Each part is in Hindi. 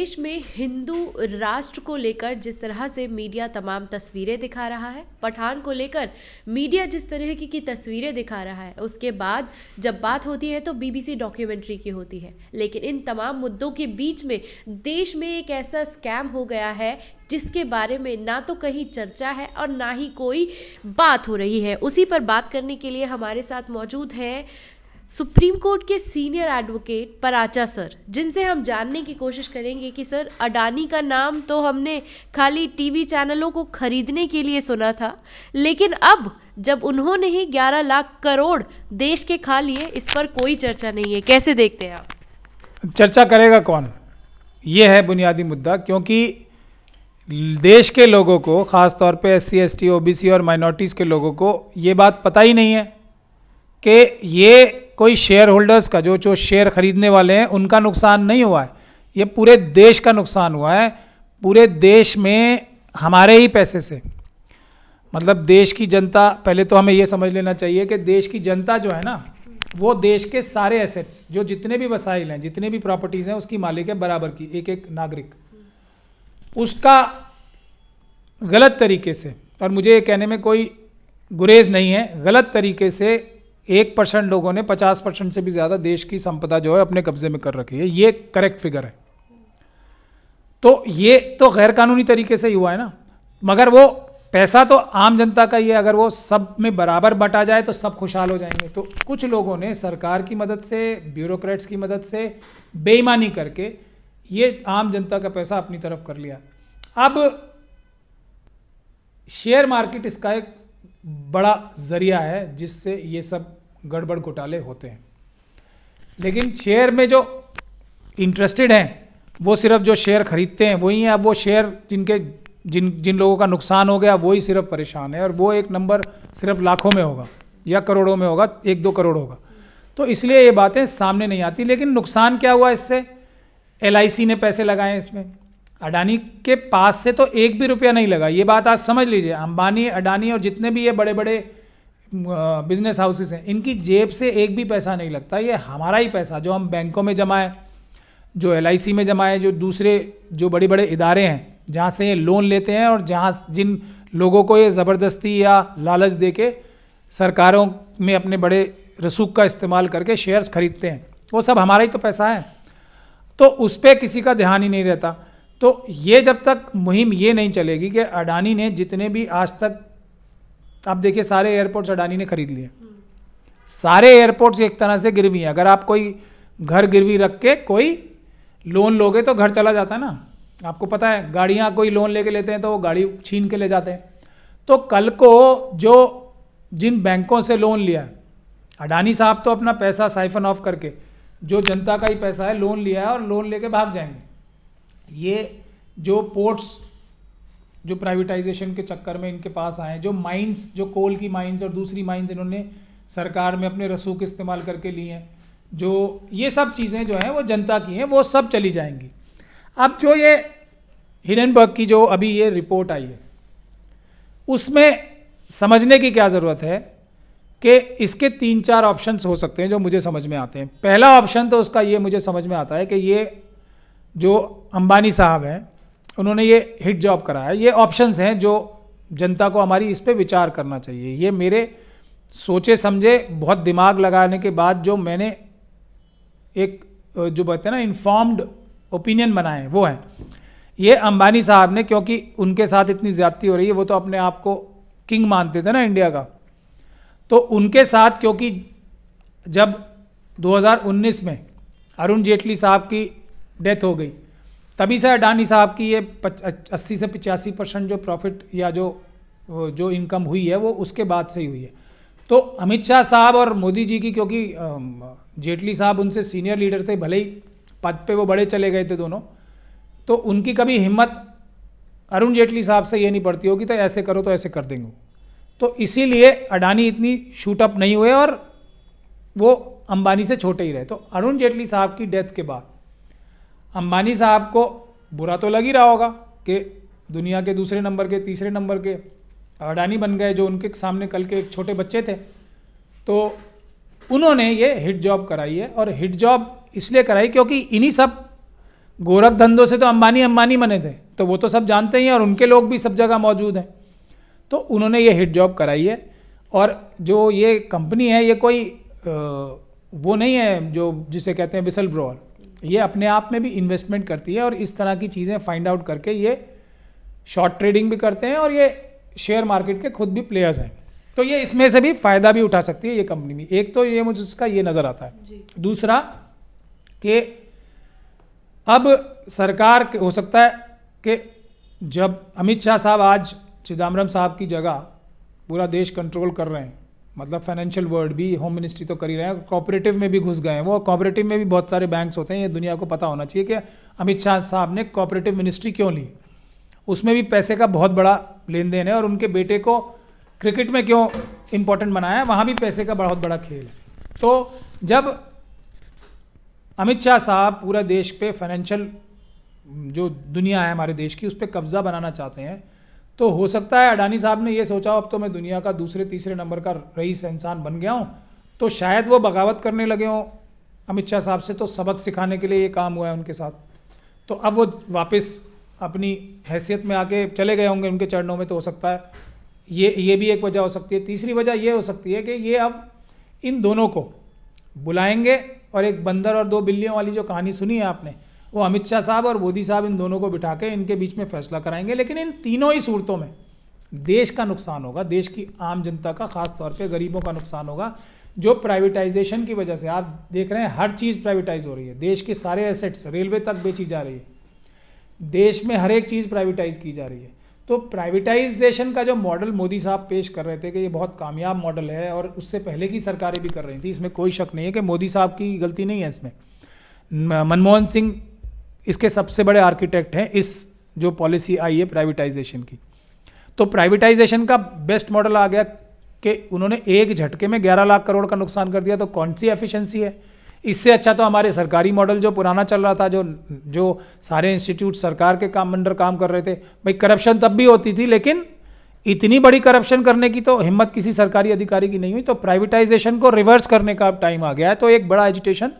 देश में हिंदू राष्ट्र को लेकर जिस तरह से मीडिया तमाम तस्वीरें दिखा रहा है पठान को लेकर मीडिया जिस तरह की, की तस्वीरें दिखा रहा है उसके बाद जब बात होती है तो बीबीसी डॉक्यूमेंट्री की होती है लेकिन इन तमाम मुद्दों के बीच में देश में एक ऐसा स्कैम हो गया है जिसके बारे में ना तो कहीं चर्चा है और ना ही कोई बात हो रही है उसी पर बात करने के लिए हमारे साथ मौजूद हैं सुप्रीम कोर्ट के सीनियर एडवोकेट पराचा सर जिनसे हम जानने की कोशिश करेंगे कि सर अडानी का नाम तो हमने खाली टीवी चैनलों को खरीदने के लिए सुना था लेकिन अब जब उन्होंने ही 11 लाख करोड़ देश के खा लिए इस पर कोई चर्चा नहीं है कैसे देखते हैं आप चर्चा करेगा कौन ये है बुनियादी मुद्दा क्योंकि देश के लोगों को ख़ासतौर पर S C S T O B C और माइनॉरिटीज़ के लोगों को ये बात पता ही नहीं है कि ये कोई शेयर होल्डर्स का जो जो शेयर खरीदने वाले हैं उनका नुकसान नहीं हुआ है ये पूरे देश का नुकसान हुआ है पूरे देश में हमारे ही पैसे से मतलब देश की जनता पहले तो हमें ये समझ लेना चाहिए कि देश की जनता जो है ना वो देश के सारे एसेट्स जो जितने भी वसाइल हैं जितने भी प्रॉपर्टीज़ हैं उसकी मालिक है बराबर की एक एक नागरिक उसका गलत तरीके से और मुझे ये कहने में कोई गुरेज नहीं है गलत तरीके से एक परसेंट लोगों ने पचास परसेंट से भी ज़्यादा देश की संपदा जो है अपने कब्जे में कर रखी है ये करेक्ट फिगर है तो ये तो गैर कानूनी तरीके से ही हुआ है ना मगर वो पैसा तो आम जनता का ही है अगर वो सब में बराबर बटा जाए तो सब खुशहाल हो जाएंगे तो कुछ लोगों ने सरकार की मदद से ब्यूरोक्रेट्स की मदद से बेईमानी करके ये आम जनता का पैसा अपनी तरफ कर लिया अब शेयर मार्केट इसका एक बड़ा ज़रिया है जिससे ये सब गड़बड़ घोटाले होते हैं लेकिन शेयर में जो इंटरेस्टेड हैं वो सिर्फ जो शेयर खरीदते हैं वही हैं अब वो शेयर जिनके जिन जिन लोगों का नुकसान हो गया वही सिर्फ परेशान है और वो एक नंबर सिर्फ लाखों में होगा या करोड़ों में होगा एक दो करोड़ होगा तो इसलिए ये बातें सामने नहीं आती लेकिन नुकसान क्या हुआ इससे एल ने पैसे लगाए इसमें अडानी के पास से तो एक भी रुपया नहीं लगा ये बात आप समझ लीजिए अंबानी अडानी और जितने भी ये बड़े बड़े बिजनेस हाउसेस हैं इनकी जेब से एक भी पैसा नहीं लगता ये हमारा ही पैसा जो हम बैंकों में जमाए जो एल में जमाए जो दूसरे जो बड़े बड़े इदारे हैं जहाँ से ये लोन लेते हैं और जहाँ जिन लोगों को ये ज़बरदस्ती या लालच दे के सरकारों में अपने बड़े रसूख का इस्तेमाल करके शेयर्स खरीदते हैं वो सब हमारा ही तो पैसा है तो उस पर किसी का ध्यान ही नहीं रहता तो ये जब तक मुहिम ये नहीं चलेगी कि अडानी ने जितने भी आज तक आप देखिए सारे एयरपोर्ट्स अडानी ने खरीद लिए हम्म। सारे एयरपोर्ट्स एक तरह से गिरवी हैं अगर आप कोई घर गिरवी रख के कोई लोन लोगे तो घर चला जाता है ना आपको पता है गाड़ियाँ कोई लोन लेके लेते हैं तो वो गाड़ी छीन के ले जाते हैं तो कल को जो जिन बैंकों से लोन लिया अडानी साहब तो अपना पैसा साइफन ऑफ करके जो जनता का ही पैसा है लोन लिया है और लोन लेके भाग जाएंगे ये जो पोर्ट्स जो प्राइवेटाइजेशन के चक्कर में इनके पास आए जो माइंस जो कोल की माइंस और दूसरी माइंस इन्होंने सरकार में अपने रसूख इस्तेमाल करके लिए हैं जो ये सब चीज़ें जो हैं वो जनता की हैं वो सब चली जाएंगी अब जो ये हिडनबर्ग की जो अभी ये रिपोर्ट आई है उसमें समझने की क्या ज़रूरत है कि इसके तीन चार ऑप्शंस हो सकते हैं जो मुझे समझ में आते हैं पहला ऑप्शन तो उसका ये मुझे समझ में आता है कि ये जो अंबानी साहब हैं उन्होंने ये हिट जॉब करा है ये ऑप्शंस हैं जो जनता को हमारी इस पर विचार करना चाहिए ये मेरे सोचे समझे बहुत दिमाग लगाने के बाद जो मैंने एक जो बोलते हैं ना इन्फॉर्म्ड ओपिनियन बनाए वो हैं ये अंबानी साहब ने क्योंकि उनके साथ इतनी ज़्यादती हो रही है वो तो अपने आप को किंग मानते थे ना इंडिया का तो उनके साथ क्योंकि जब 2019 में अरुण जेटली साहब की डेथ हो गई तभी से अडानी साहब की ये अस्सी से पचासी परसेंट जो प्रॉफिट या जो जो इनकम हुई है वो उसके बाद से ही हुई है तो अमित शाह साहब और मोदी जी की क्योंकि जेटली साहब उनसे सीनियर लीडर थे भले ही पद पे वो बड़े चले गए थे दोनों तो उनकी कभी हिम्मत अरुण जेटली साहब से ये नहीं पड़ती होगी तो ऐसे करो तो ऐसे कर देंगे तो इसीलिए अडानी इतनी शूटअप नहीं हुए और वो अंबानी से छोटे ही रहे तो अरुण जेटली साहब की डेथ के बाद अंबानी साहब को बुरा तो लग ही रहा होगा कि दुनिया के दूसरे नंबर के तीसरे नंबर के अडानी बन गए जो उनके सामने कल के एक छोटे बच्चे थे तो उन्होंने ये हिट जॉब कराई है और हिट जॉब इसलिए कराई क्योंकि इन्हीं सब गोरख धंधों से तो अंबानी अंबानी बने थे तो वो तो सब जानते ही हैं और उनके लोग भी सब जगह मौजूद हैं तो उन्होंने ये हिट जॉब कराई है और जो ये कंपनी है ये कोई वो नहीं है जो जिसे कहते हैं बिसल ब्रॉल ये अपने आप में भी इन्वेस्टमेंट करती है और इस तरह की चीज़ें फाइंड आउट करके ये शॉर्ट ट्रेडिंग भी करते हैं और ये शेयर मार्केट के खुद भी प्लेयर्स हैं तो ये इसमें से भी फ़ायदा भी उठा सकती है ये कंपनी भी एक तो ये मुझे इसका ये नज़र आता है दूसरा कि अब सरकार हो सकता है कि जब अमित शाह साहब आज चिदम्बरम साहब की जगह पूरा देश कंट्रोल कर रहे हैं मतलब फाइनेंशियल वर्ल्ड भी होम मिनिस्ट्री तो कर ही रहे हैं कॉपरेटिव में भी घुस गए हैं वो कॉपरेटिव में भी बहुत सारे बैंक्स होते हैं ये दुनिया को पता होना चाहिए कि अमित शाह साहब ने कॉपरेटिव मिनिस्ट्री क्यों ली उसमें भी पैसे का बहुत बड़ा लेन देन है और उनके बेटे को क्रिकेट में क्यों इम्पोर्टेंट बनाया वहाँ भी पैसे का बहुत बड़ा खेल है तो जब अमित शाह साहब पूरे देश पे फाइनेंशियल जो दुनिया है हमारे देश की उस पर कब्ज़ा बनाना चाहते हैं तो हो सकता है अडानी साहब ने ये सोचा अब तो मैं दुनिया का दूसरे तीसरे नंबर का रईस इंसान बन गया हूँ तो शायद वो बगावत करने लगे हों अमित शाह साहब से तो सबक सिखाने के लिए ये काम हुआ है उनके साथ तो अब वो वापस अपनी हैसियत में आके चले गए होंगे उनके चरणों में तो हो सकता है ये ये भी एक वजह हो सकती है तीसरी वजह ये हो सकती है कि ये अब इन दोनों को बुलाएंगे और एक बंदर और दो बिल्लियों वाली जो कहानी सुनी है आपने वो अमित शाह साहब और मोदी साहब इन दोनों को बिठा के इनके बीच में फैसला कराएंगे लेकिन इन तीनों ही सूरतों में देश का नुकसान होगा देश की आम जनता का खास तौर पे गरीबों का नुकसान होगा जो प्राइवेटाइजेशन की वजह से आप देख रहे हैं हर चीज़ प्राइवेटाइज हो रही है देश के सारे एसेट्स रेलवे तक बेची जा रही है देश में हर एक चीज़ प्राइवेटाइज की जा रही है तो प्राइवेटाइजेशन का जो मॉडल मोदी साहब पेश कर रहे थे कि ये बहुत कामयाब मॉडल है और उससे पहले की सरकारें भी कर रही थी इसमें कोई शक नहीं है कि मोदी साहब की गलती नहीं है इसमें मनमोहन सिंह इसके सबसे बड़े आर्किटेक्ट हैं इस जो पॉलिसी आई है प्राइवेटाइजेशन की तो प्राइवेटाइजेशन का बेस्ट मॉडल आ गया कि उन्होंने एक झटके में 11 लाख करोड़ का नुकसान कर दिया तो कौन सी एफिशिएंसी है इससे अच्छा तो हमारे सरकारी मॉडल जो पुराना चल रहा था जो जो सारे इंस्टीट्यूट सरकार के काम अंडर काम कर रहे थे भाई करप्शन तब भी होती थी लेकिन इतनी बड़ी करप्शन करने की तो हिम्मत किसी सरकारी अधिकारी की नहीं हुई तो प्राइवेटाइजेशन को रिवर्स करने का अब टाइम आ गया है तो एक बड़ा एजुटेशन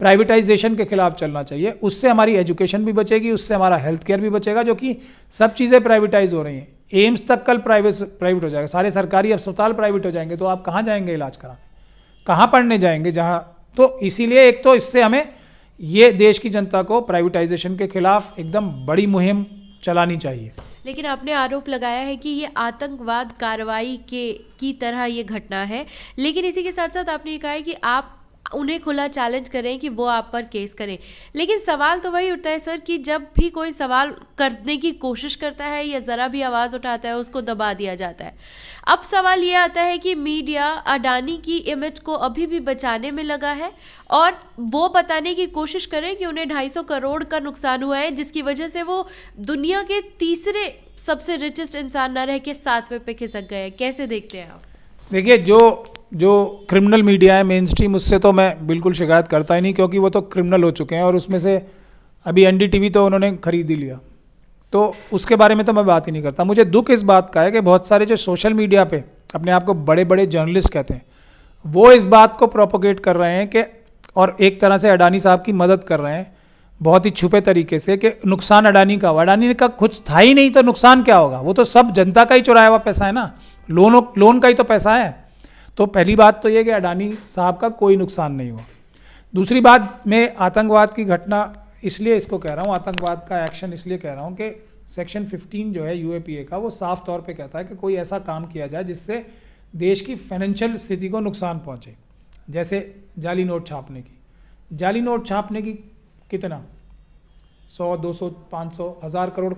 प्राइवेटाइजेशन के खिलाफ चलना चाहिए उससे हमारी एजुकेशन भी बचेगी उससे हमारा हेल्थ केयर भी बचेगा जो कि सब चीज़ें प्राइवेटाइज हो रही हैं एम्स तक कल प्राइवेट प्राइवेट हो जाएगा सारे सरकारी अस्पताल प्राइवेट हो जाएंगे तो आप कहाँ जाएंगे इलाज कराने कहाँ पढ़ने जाएंगे जहाँ तो इसीलिए एक तो इससे हमें ये देश की जनता को प्राइवेटाइजेशन के खिलाफ एकदम बड़ी मुहिम चलानी चाहिए लेकिन आपने आरोप लगाया है कि ये आतंकवाद कार्रवाई के की तरह ये घटना है लेकिन इसी के साथ साथ आपने ये कहा है कि आप उन्हें खुला चैलेंज करें कि वो आप पर केस करें लेकिन सवाल तो वही उठता है सर कि जब भी कोई सवाल करने की कोशिश करता है या ज़रा भी आवाज़ उठाता है उसको दबा दिया जाता है अब सवाल ये आता है कि मीडिया अडानी की इमेज को अभी भी बचाने में लगा है और वो बताने की कोशिश करें कि उन्हें 250 करोड़ का नुकसान हुआ है जिसकी वजह से वो दुनिया के तीसरे सबसे रिचेस्ट इंसान न रह के सातवें पे खिसक गए कैसे देखते हैं आप देखिए जो जो क्रिमिनल मीडिया है मेन स्ट्रीम उससे तो मैं बिल्कुल शिकायत करता ही नहीं क्योंकि वो तो क्रिमिनल हो चुके हैं और उसमें से अभी एन तो उन्होंने खरीद ही लिया तो उसके बारे में तो मैं बात ही नहीं करता मुझे दुख इस बात का है कि बहुत सारे जो सोशल मीडिया पे अपने आप को बड़े बड़े जर्नलिस्ट कहते हैं वो इस बात को प्रोपोगेट कर रहे हैं कि और एक तरह से अडानी साहब की मदद कर रहे हैं बहुत ही छुपे तरीके से कि नुकसान अडानी का हुआ अडानी का कुछ था ही नहीं तो नुकसान क्या होगा वो तो सब जनता का ही चुराया हुआ पैसा है ना लोन लोन का ही तो पैसा है तो पहली बात तो ये कि अडानी साहब का कोई नुकसान नहीं हुआ दूसरी बात मैं आतंकवाद की घटना इसलिए इसको कह रहा हूँ आतंकवाद का एक्शन इसलिए कह रहा हूँ कि सेक्शन 15 जो है यू का वो साफ तौर पे कहता है कि कोई ऐसा काम किया जाए जिससे देश की फाइनेंशियल स्थिति को नुकसान पहुँचे जैसे जाली नोट छापने की जाली नोट छापने की कितना सौ दो सौ पाँच सौ हज़ार करोड़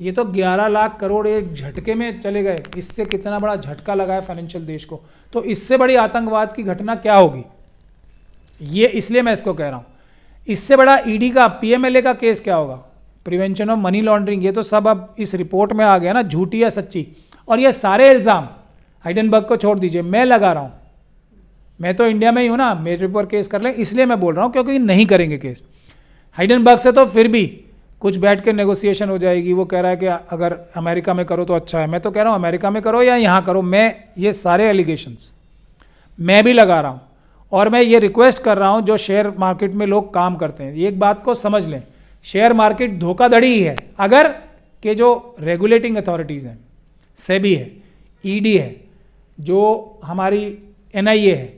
ये तो 11 लाख करोड़ एक झटके में चले गए इससे कितना बड़ा झटका लगा है फाइनेंशियल देश को तो इससे बड़ी आतंकवाद की घटना क्या होगी ये इसलिए मैं इसको कह रहा हूँ इससे बड़ा ईडी e का पीएमएलए का केस क्या होगा प्रिवेंशन ऑफ मनी लॉन्ड्रिंग ये तो सब अब इस रिपोर्ट में आ गया ना झूठी या सच्ची और ये सारे इल्ज़ाम हाइडनबर्ग को छोड़ दीजिए मैं लगा रहा हूँ मैं तो इंडिया में ही हूँ ना मेरे ऊपर केस कर लें इसलिए मैं बोल रहा हूँ क्योंकि नहीं करेंगे केस हाइडनबर्ग से तो फिर भी कुछ बैठ के नेगोशिएशन हो जाएगी वो कह रहा है कि अगर अमेरिका में करो तो अच्छा है मैं तो कह रहा हूँ अमेरिका में करो या यहाँ करो मैं ये सारे एलिगेशंस मैं भी लगा रहा हूँ और मैं ये रिक्वेस्ट कर रहा हूँ जो शेयर मार्केट में लोग काम करते हैं एक बात को समझ लें शेयर मार्केट धोखाधड़ी ही है अगर के जो रेगुलेटिंग अथॉरिटीज़ हैं सेबी है ईडी e है जो हमारी एनआईए है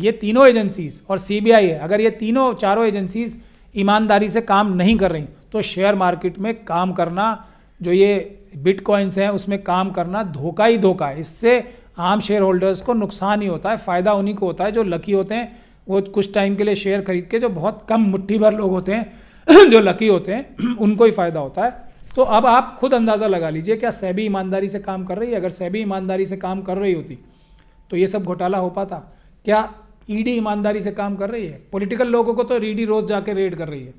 ये तीनों एजेंसीज और सीबीआई है अगर ये तीनों चारों एजेंसीज ईमानदारी से काम नहीं कर रही तो शेयर मार्केट में काम करना जो ये बिटकॉइंस हैं उसमें काम करना धोखा ही धोखा है इससे आम शेयर होल्डर्स को नुकसान ही होता है फ़ायदा उन्हीं को होता है जो लकी होते हैं वो कुछ टाइम के लिए शेयर खरीद के जो बहुत कम मुट्ठी भर लोग होते हैं जो लकी होते हैं उनको ही फ़ायदा होता है तो अब आप खुद अंदाज़ा लगा लीजिए क्या सैबी ईमानदारी से काम कर रही है अगर सैबी ईमानदारी से काम कर रही होती तो ये सब घोटाला हो पाता क्या ईडी e ईमानदारी से काम कर रही है पॉलिटिकल लोगों को तो ईडी रोज़ जाके रेड कर रही है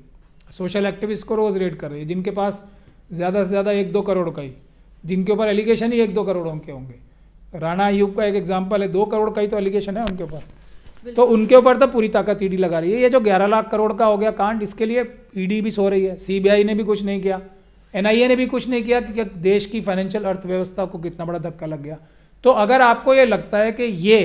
सोशल एक्टिविस्ट को रोज़ रेड कर रही है जिनके पास ज़्यादा से ज़्यादा एक दो करोड़ का ही जिनके ऊपर एलिगेशन ही एक दो करोड़ों के होंगे राणा अयूब का एक एग्जाम्पल है दो करोड़ का ही तो एलिगेशन है उनके ऊपर तो उनके ऊपर तो पूरी ताकत ईडी लगा रही है ये जो ग्यारह लाख करोड़ का हो गया कांड इसके लिए ईडी भी सो रही है सीबीआई ने भी कुछ नहीं किया एनआईए ने भी कुछ नहीं किया कि देश की फाइनेंशियल अर्थव्यवस्था को कितना बड़ा धक्का लग गया तो अगर आपको ये लगता है कि ये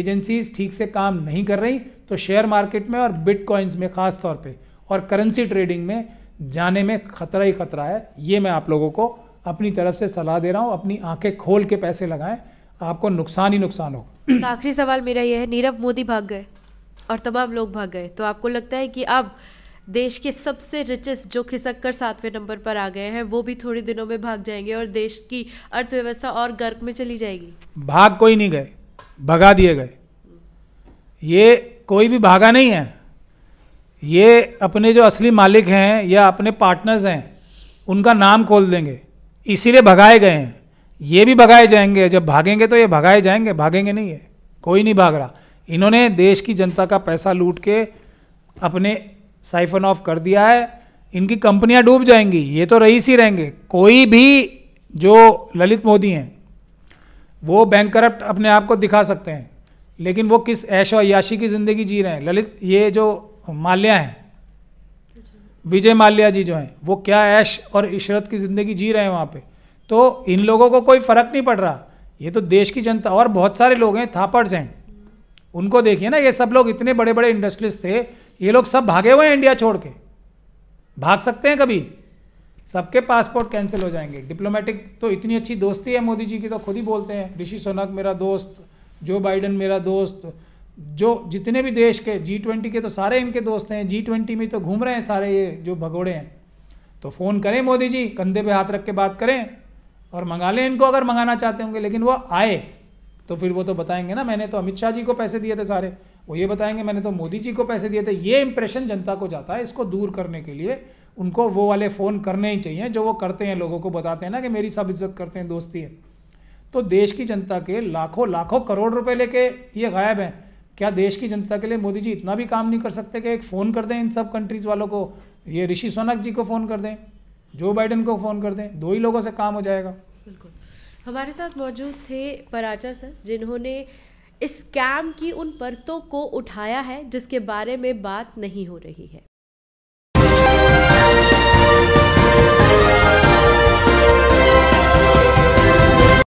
एजेंसीज ठीक से काम नहीं कर रही तो शेयर मार्केट में और बिटकॉइंस में खासतौर पर और करेंसी ट्रेडिंग में जाने में खतरा ही खतरा है ये मैं आप लोगों को अपनी तरफ से सलाह दे रहा हूँ अपनी आंखें खोल के पैसे लगाएं आपको नुकसान ही नुकसान होगा तो आखिरी सवाल मेरा यह है नीरव मोदी भाग गए और तमाम लोग भाग गए तो आपको लगता है कि अब देश के सबसे रिचेस्ट जो खिसक कर सातवें नंबर पर आ गए हैं वो भी थोड़े दिनों में भाग जाएंगे और देश की अर्थव्यवस्था और गर्क में चली जाएगी भाग कोई नहीं गए भगा दिए गए ये कोई भी भागा नहीं है ये अपने जो असली मालिक हैं या अपने पार्टनर्स हैं उनका नाम खोल देंगे इसीलिए भगाए गए हैं ये भी भगाए जाएंगे जब भागेंगे तो ये भगाए जाएंगे भागेंगे नहीं है कोई नहीं भाग रहा इन्होंने देश की जनता का पैसा लूट के अपने साइफन ऑफ कर दिया है इनकी कंपनियां डूब जाएंगी ये तो रईस ही रहेंगे कोई भी जो ललित मोदी हैं वो बैंक अपने आप को दिखा सकते हैं लेकिन वो किस ऐश और याशी की ज़िंदगी जी रहे हैं ललित ये जो माल्या हैं विजय माल्या जी जो हैं वो क्या ऐश और इशरत की ज़िंदगी जी रहे हैं वहाँ पे तो इन लोगों को कोई फ़र्क नहीं पड़ रहा ये तो देश की जनता और बहुत सारे लोग हैं थापर्स हैं उनको देखिए ना ये सब लोग इतने बड़े बड़े इंडस्ट्रीज थे ये लोग सब भागे हुए हैं इंडिया छोड़ के भाग सकते हैं कभी सबके पासपोर्ट कैंसिल हो जाएंगे डिप्लोमेटिक तो इतनी अच्छी दोस्ती है मोदी जी की तो खुद ही बोलते हैं ऋषि सोनक मेरा दोस्त जो बाइडन मेरा दोस्त जो जितने भी देश के जी ट्वेंटी के तो सारे इनके दोस्त हैं जी ट्वेंटी में तो घूम रहे हैं सारे ये जो भगोड़े हैं तो फ़ोन करें मोदी जी कंधे पे हाथ रख के बात करें और मंगा लें इनको अगर मंगाना चाहते होंगे लेकिन वो आए तो फिर वो तो बताएंगे ना मैंने तो अमित शाह जी को पैसे दिए थे सारे वो ये बताएंगे मैंने तो मोदी जी को पैसे दिए थे ये इंप्रेशन जनता को जाता है इसको दूर करने के लिए उनको वो वाले फ़ोन करने ही चाहिए जो वो करते हैं लोगों को बताते हैं ना कि मेरी सब इज्जत करते हैं दोस्ती है तो देश की जनता के लाखों लाखों करोड़ रुपए लेके ये गायब हैं क्या देश की जनता के लिए मोदी जी इतना भी काम नहीं कर सकते कि एक फ़ोन कर दें इन सब कंट्रीज़ वालों को ये ऋषि सोनक जी को फ़ोन कर दें जो बाइडन को फ़ोन कर दें दो ही लोगों से काम हो जाएगा बिल्कुल हमारे साथ मौजूद थे पराचा सर जिन्होंने इस स्कैम की उन परतों को उठाया है जिसके बारे में बात नहीं हो रही है